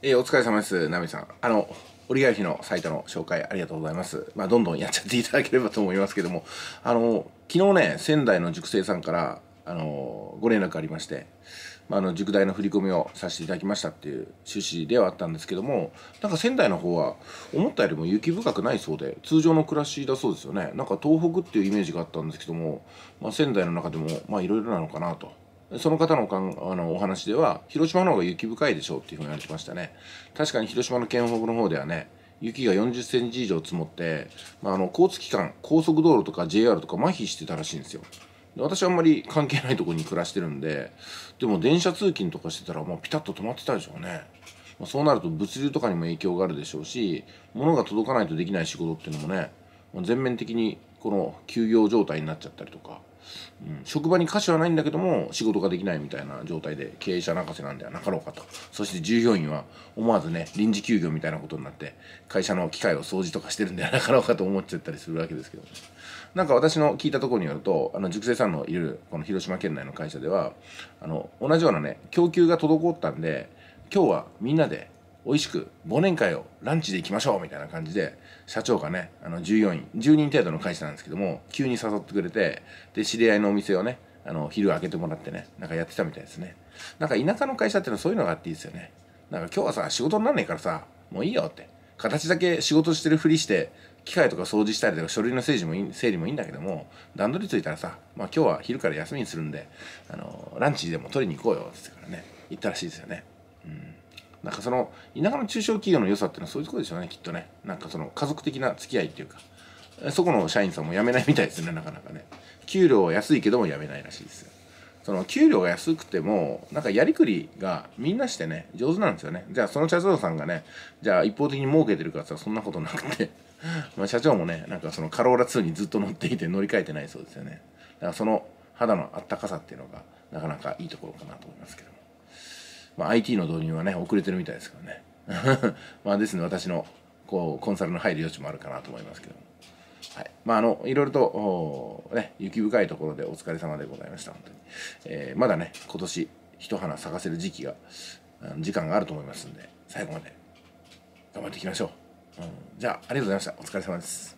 えー、お疲れ様です、ナミさん。あの、折り返しのサイトの紹介ありがとうございます。まあ、どんどんやっちゃっていただければと思いますけども、あの、昨日ね、仙台の塾生さんから、あの、ご連絡ありまして、まあ、あの、塾代の振り込みをさせていただきましたっていう趣旨ではあったんですけども、なんか仙台の方は、思ったよりも雪深くないそうで、通常の暮らしだそうですよね。なんか東北っていうイメージがあったんですけども、まあ、仙台の中でも、まあ、いろいろなのかなと。その方のかんあのお話では、広島の方が雪深いでしょうっていうふうに言われてましたね。確かに広島の県北の方ではね、雪が40センチ以上積もって、まあ、あの交通機関、高速道路とか JR とか麻痺してたらしいんですよ。で私あんまり関係ないとこに暮らしてるんで、でも電車通勤とかしてたら、まあ、ピタッと止まってたでしょうね。まあ、そうなると物流とかにも影響があるでしょうし、物が届かないとできない仕事っていうのもね、全面的にこの休業状態になっちゃったりとか、職場に歌手はないんだけども仕事ができないみたいな状態で経営者泣かせなんではなかろうかとそして従業員は思わずね臨時休業みたいなことになって会社の機械を掃除とかしてるんではなかろうかと思っちゃったりするわけですけど、ね、なんか私の聞いたところによるとあの熟成さんのいるこの広島県内の会社ではあの同じようなね供給が滞ったんで今日はみんなで美味しく忘年会をランチで行きましょうみたいな感じで社長がねあの従業員10人程度の会社なんですけども急に誘ってくれてで知り合いのお店をねあの昼開けてもらってねなんかやってたみたいですねなんか田舎の会社ってのはそういうのがあっていいですよねなんか今日はさ仕事になんねえからさもういいよって形だけ仕事してるふりして機械とか掃除したりとか書類の整理もいい整理もいいんだけども段取りついたらさ、まあ、今日は昼から休みにするんであのランチでも取りに行こうよって言ってからね行ったらしいですよねうんなんかその田舎の中小企業の良さっていうのはそういうとこでしょうねきっとねなんかその家族的な付き合いっていうかそこの社員さんも辞めないみたいですねなかなかね給料は安いけども辞めないらしいですよその給料が安くてもなんかやりくりがみんなしてね上手なんですよねじゃあその社長さんがねじゃあ一方的に儲けてるかってそんなことなくて ま社長もねなんかそのカローラ2にずっと乗っていて乗り換えてないそうですよねだからその肌のあったかさっていうのがなかなかいいところかなと思いますけどまあ、IT の導入はね遅れてるみたいですからね まあですね私のこうコンサルの入る余地もあるかなと思いますけども、はいまあ、あのいろいろと、ね、雪深いところでお疲れ様でございました本当に、えー、まだね今年一花咲かせる時期が時間があると思いますんで最後まで頑張っていきましょう、うん、じゃあありがとうございましたお疲れ様です